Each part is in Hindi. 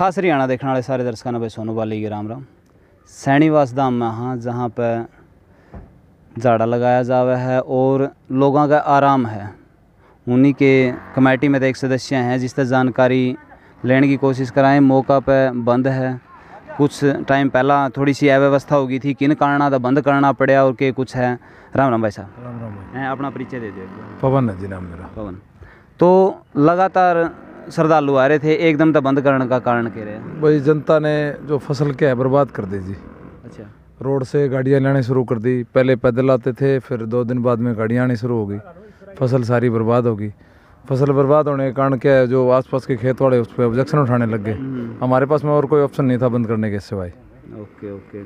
खास हरियाणा देखने वाले सारे दर्शकों ने भाई सोनू वाली राम राम सैनीवास धाम में हाँ जहाँ पर झाड़ा लगाया जावे है और लोगों का आराम है उन्हीं के कमेटी में तो एक सदस्य हैं जिससे जानकारी लेने की कोशिश कराएं मौका पर बंद है कुछ टाइम पहला थोड़ी सी अव्यवस्था हो गई थी किन कारण तो बंद करना पड़ा और के कुछ है राम राम भाई साहब राम राम भाई अपना परिचय दे दिया पवन है जी नाम मेरा पवन तो लगातार श्रद्धालु आ रहे थे एकदम तो बंद करने का कारण कह रहे हैं भाई जनता ने जो फसल क्या है बर्बाद कर दी जी अच्छा रोड से गाड़ियाँ लेने शुरू कर दी पहले पैदल आते थे फिर दो दिन बाद में गाड़ियाँ आनी शुरू हो गई फसल सारी बर्बाद होगी फसल बर्बाद होने के कारण क्या है जो आसपास के खेत वाले उस पर ऑब्जेक्शन उठाने लग गए हम्म। हमारे पास में और कोई ऑप्शन नहीं था बंद करने के सिवाय ओके ओके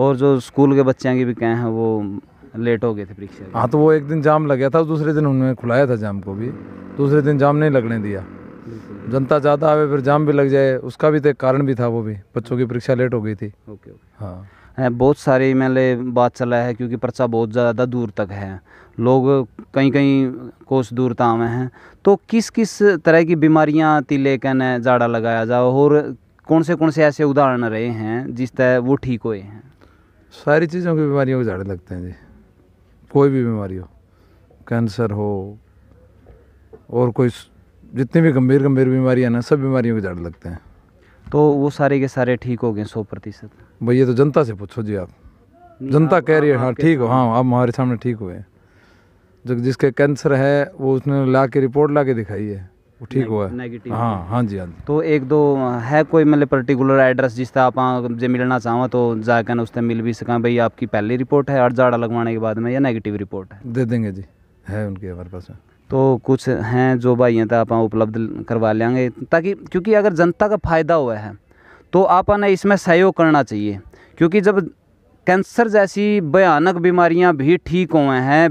और जो स्कूल के बच्चे की भी कहे हैं वो लेट हो गए थे परीक्षा हाँ तो वो एक दिन जाम लग गया था दूसरे दिन उन्होंने खुलाया था जाम को भी दूसरे दिन जाम नहीं लगने दिया जनता ज़्यादा आवे फिर जाम भी लग जाए उसका भी तो एक कारण भी था वो भी बच्चों की परीक्षा लेट हो गई थी ओके ओके हाँ बहुत सारी मैंने बात चला है क्योंकि पर्चा बहुत ज़्यादा दूर तक है लोग कहीं कहीं कोस तक आवे हैं तो किस किस तरह की बीमारियाँ तिले कहने जाड़ा लगाया जाओ और कौन से कौन से ऐसे उदाहरण रहे हैं जिस तरह वो ठीक हुए हैं सारी चीज़ों की बीमारियों के झाड़े लगते हैं जी कोई भी बीमारी हो कैंसर हो और कोई जितनी भी गंभीर गंभीर बीमारियाँ ना सब बीमारियों के झाड़ लगते हैं तो वो सारे के सारे ठीक हो गए सौ प्रतिशत भैया तो जनता से पूछो जी आप जनता कह रही है हाँ ठीक हो हाँ आप हमारे सामने ठीक हुए जो जिसके कैंसर है वो उसने ला के रिपोर्ट ला के दिखाई है वो ठीक हुआ है हाँ हाँ जी हाँ जी तो एक दो है कोई मतलब पर्टिकुलर एड्रेस जिस तरह आप जो हाँ, मिलना चाहो तो जाकर उससे मिल भी सकें भाई आपकी पहली रिपोर्ट है और जाड़ा लगवाने के बाद में या नेगेटिव रिपोर्ट है दे देंगे जी है उनके हमारे पास तो कुछ हैं जो हैं तो आप उपलब्ध करवा लेंगे ताकि क्योंकि अगर जनता का फायदा हुआ है तो आप इसमें सहयोग करना चाहिए क्योंकि जब कैंसर जैसी भयानक बीमारियां भी ठीक हुए हैं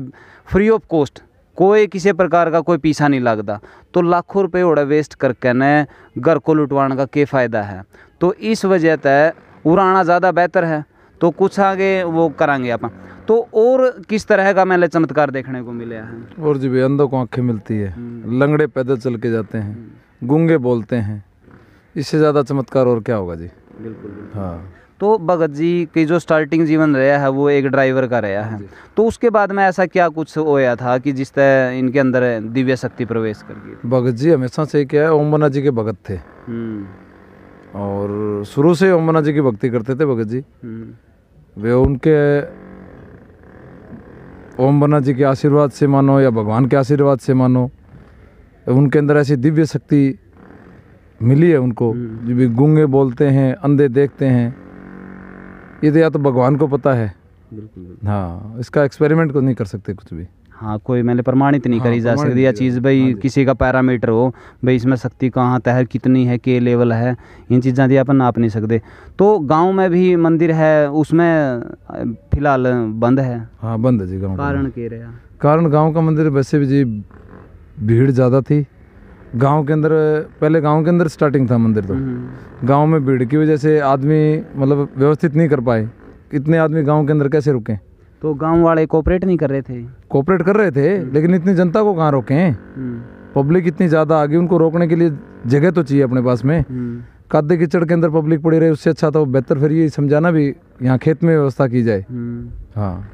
फ्री ऑफ कॉस्ट कोई किसी प्रकार का कोई पीछा नहीं लगता तो लाखों रुपए उड़ा वेस्ट करके न घर को लुटवाने का के फ़ायदा है तो इस वजह तय उड़ाना ज़्यादा बेहतर है तो कुछ आगे वो कराएंगे अपन तो और किस तरह का मैंने चमत्कार देखने को मिले है और जी भाई अंधों को आंखें मिलती है हम्म। लंगड़े पैदल चल के जाते हैं हम्म। गूंगे बोलते हैं इससे ज़्यादा चमत्कार और क्या होगा जी बिल्कुल, हाँ तो भगत जी की जो स्टार्टिंग जीवन रहा है वो एक ड्राइवर का रहा है हाँ तो उसके बाद में ऐसा क्या कुछ होया था कि जिस तरह इनके अंदर दिव्य शक्ति प्रवेश कर गई भगत जी हमेशा से क्या है ओम मना जी के भगत थे हम्म। शुरू से ओमना जी की भक्ति करते थे भगत जी हम्म। वे उनके ओम बना जी के आशीर्वाद से मानो या भगवान के आशीर्वाद से मानो उनके अंदर ऐसी दिव्य शक्ति मिली है उनको हम्म। जो भी गूंगे बोलते हैं अंधे देखते हैं ये तो या तो भगवान को पता है हाँ इसका एक्सपेरिमेंट को नहीं कर सकते कुछ भी हाँ कोई मैंने प्रमाणित नहीं हाँ, करी जा सकती या चीज़ भाई किसी का पैरामीटर हो भाई इसमें शक्ति कहाँ तहर कितनी है के लेवल है इन चीज़ें दी अपन नाप नहीं सकते तो गांव में भी मंदिर है उसमें फिलहाल बंद है हाँ बंद है जी गाँव कारण के रहा कारण गाँव का मंदिर वैसे भी जी भीड़ ज़्यादा थी गांव के अंदर पहले गांव के अंदर स्टार्टिंग था मंदिर तो हम्म। गाँव में भीड़ की वजह से आदमी मतलब व्यवस्थित नहीं कर पाए इतने आदमी गाँव के अंदर कैसे रुकें तो गांव वाले कोऑपरेट नहीं कर रहे थे कोऑपरेट कर रहे थे हम्म। लेकिन इतनी जनता को कहाँ रोके पब्लिक हम्म। इतनी ज़्यादा आ गई उनको रोकने के लिए जगह तो चाहिए अपने पास में हम्म। कादे कीचड़ के अंदर पब्लिक पड़ी रहे उससे अच्छा तो बेहतर फिर ये समझाना भी यहाँ खेत में व्यवस्था की जाए हाँ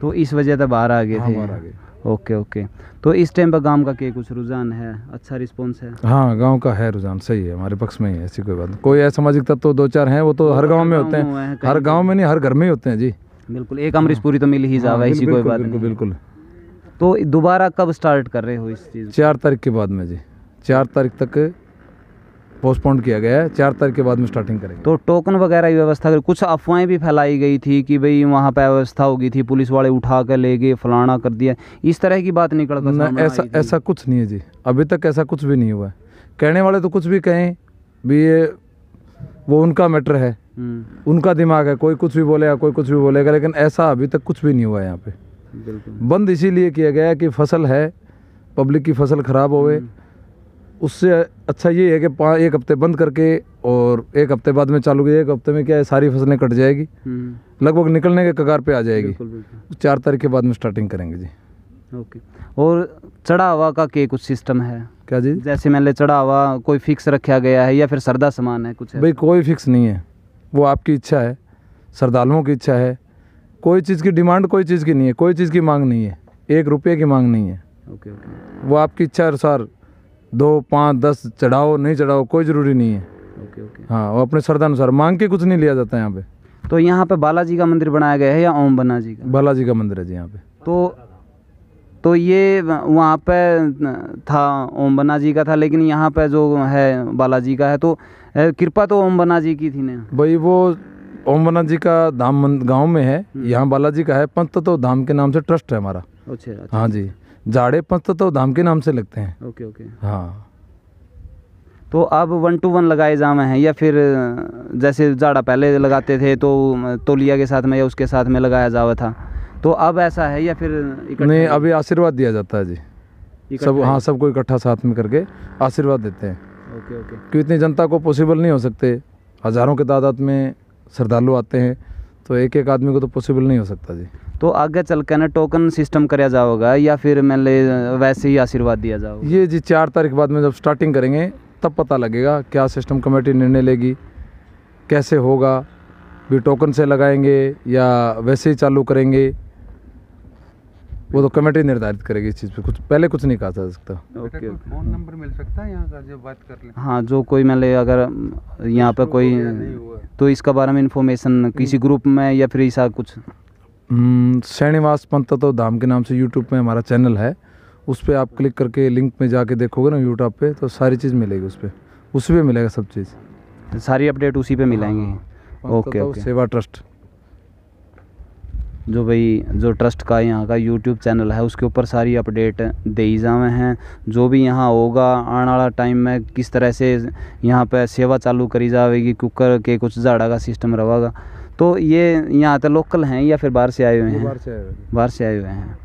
तो इस वजह से बाहर आ गए हाँ, थे ओके ओके तो इस टाइम पर गांव का क्या कुछ रुझान है अच्छा रिस्पॉन्स है हाँ गांव का है रुझान सही है हमारे पक्ष में ही ऐसी कोई बात कोई असामाजिक तत्व तो दो चार हैं वो तो हर गांव में होते हैं हर गांव में नहीं हर घर में ही होते हैं जी बिल्कुल एक अमरीश हाँ। पूरी तो मिल ही जावा रहा कोई बात बिल्कुल बिल्कुल तो दोबारा कब स्टार्ट कर रहे हो इस चीज़ चार तारीख के बाद में जी चार तारीख तक पोस्टपोन किया गया है चार तारीख के बाद में स्टार्टिंग करेंगे तो टोकन वगैरह की व्यवस्था कर कुछ अफवाहें भी फैलाई गई थी कि भाई वहाँ पर व्यवस्था होगी थी पुलिस वाले उठा कर ले गए फलाना कर दिया इस तरह की बात निकल कर ऐसा ऐसा कुछ नहीं है जी अभी तक ऐसा कुछ भी नहीं हुआ है कहने वाले तो कुछ भी कहें भी ये वो उनका मैटर है हम्म। उनका दिमाग है कोई कुछ भी बोलेगा कोई कुछ भी बोलेगा लेकिन ऐसा अभी तक कुछ भी नहीं हुआ यहाँ पे बंद इसीलिए किया गया कि फसल है पब्लिक की फसल ख़राब गए हम्म। उससे अच्छा ये है कि एक हफ्ते बंद करके और एक हफ्ते बाद में चालू किया एक हफ्ते में क्या है सारी फसलें कट जाएगी हम्म। लगभग निकलने के कगार पे आ जाएगी चार तारीख के बाद में स्टार्टिंग करेंगे जी ओके और चढ़ा हुआ का के कुछ सिस्टम है क्या जी जैसे मैंने चढ़ा हुआ कोई फिक्स रखा गया है या फिर सरदा सामान है कुछ भाई कोई फिक्स नहीं है वो आपकी इच्छा है श्रद्धालुओं की इच्छा है कोई चीज़ की डिमांड कोई चीज़ की नहीं है कोई चीज़ की मांग नहीं है एक रुपये की मांग नहीं है ओके ओके वो आपकी इच्छा अनुसार दो पाँच दस चढ़ाओ नहीं चढ़ाओ कोई ज़रूरी नहीं है ओके ओके हाँ वो अपने श्रद्धा अनुसार मांग के कुछ नहीं लिया जाता है यहाँ पे तो यहाँ पे बालाजी का मंदिर बनाया गया है या ओम बना जी का बालाजी का मंदिर है जी यहाँ पे तो तो ये वहाँ पे था ओम बन्ना जी का था लेकिन यहाँ पे जो है बालाजी का है तो कृपा तो ओम बन्ना जी की थी ना भाई वो ओम बन्ना जी का धाम गांव में है हम्म। यहाँ बालाजी का है पंत तो धाम के नाम से ट्रस्ट है हमारा अच्छा, अच्छा। हाँ जी जाड़े पंत तो धाम के नाम से लगते हैं ओके ओके हाँ तो अब वन टू वन लगाए जामे हैं या फिर जैसे जाड़ा पहले लगाते थे तो तोलिया के साथ में या उसके साथ में लगाया जावा था तो अब ऐसा है या फिर नहीं अभी आशीर्वाद दिया जाता है जी सब हाँ सबको इकट्ठा साथ में करके आशीर्वाद देते हैं ओके ओके क्योंकि इतनी जनता को पॉसिबल नहीं हो सकते हज़ारों के तादाद में श्रद्धालु आते हैं तो एक एक आदमी को तो पॉसिबल नहीं हो सकता जी तो आगे चल के ना टोकन सिस्टम कराया जाओगा या फिर मैं ले वैसे ही आशीर्वाद दिया जाओ ये जी चार तारीख बाद में जब स्टार्टिंग करेंगे तब पता लगेगा क्या सिस्टम कमेटी निर्णय लेगी कैसे होगा भी टोकन से लगाएंगे या वैसे ही चालू करेंगे वो तो कमेटी निर्धारित करेगी इस चीज़ पे कुछ पहले कुछ नहीं कहा जा सकता ओके फ़ोन नंबर मिल सकता है यहाँ का जो बात कर ले हाँ जो कोई मैं ले अगर यहाँ पर कोई तो इसका बारे में इन्फॉर्मेशन हम्म। किसी ग्रुप में या फिर ऐसा कुछ हम्म, श्रीनिवास पंत तो धाम के नाम से यूट्यूब में हमारा चैनल है उस पर आप क्लिक करके लिंक में जाके देखोगे ना यूट्यूब पे तो सारी चीज़ मिलेगी उस पर उसी पर मिलेगा सब चीज़ सारी अपडेट उसी पर मिलेंगे हाँ, तो ओके सेवा ट्रस्ट जो भाई जो ट्रस्ट का यहाँ का यूट्यूब चैनल है उसके ऊपर सारी अपडेट दे जावे हैं जो भी यहाँ होगा आने वाला टाइम में किस तरह से यहाँ पर सेवा चालू करी जाएगी कुकर के कुछ झाड़ा का सिस्टम रहेगा तो ये यहाँ तो लोकल हैं या फिर बाहर से आए हुए हैं बाहर से आए हुए हैं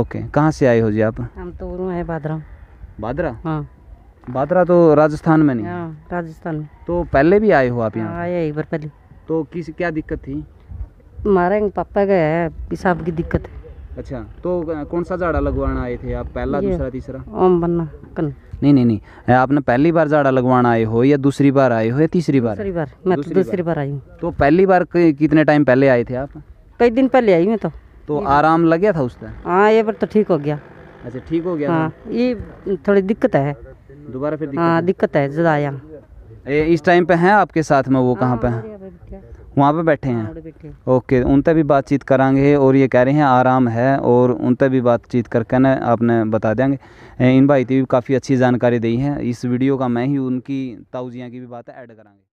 ओके कहाँ से आए हो जी आप हम तो है बादरा बादरा हाँ बादरा तो राजस्थान में नहीं हाँ, राजस्थान में तो पहले भी आए हो आप यहाँ हाँ, आए एक बार पहले तो किस क्या दिक्कत थी मारे पापा का है पिशाब की दिक्कत है अच्छा तो कौन सा झाड़ा लगवाना आए थे आप पहला दूसरा तीसरा ओम बनना कल नहीं नहीं नहीं आपने पहली बार झाड़ा लगवाना आए हो या दूसरी बार आए हो या तीसरी बार दूसरी बार मैं तो दूसरी बार, आई हूँ तो पहली बार कितने टाइम पहले आए थे आप कई दिन पहले आई मैं तो तो आराम लग गया था उस टाइम हाँ ये बार तो ठीक हो गया अच्छा ठीक हो गया हाँ ये थोड़ी दिक्कत है दोबारा फिर हाँ दिक्कत है ज़्यादा आया इस टाइम पे हैं आपके साथ में वो कहाँ हाँ, पे हैं वहाँ पे बैठे हैं ओके उन तक भी बातचीत करांगे और ये कह रहे हैं आराम है और उन तक भी बातचीत करके ना आपने बता देंगे इन भाई की भी काफ़ी अच्छी जानकारी दी है इस वीडियो का मैं ही उनकी ताउजियाँ की भी बात ऐड करांगे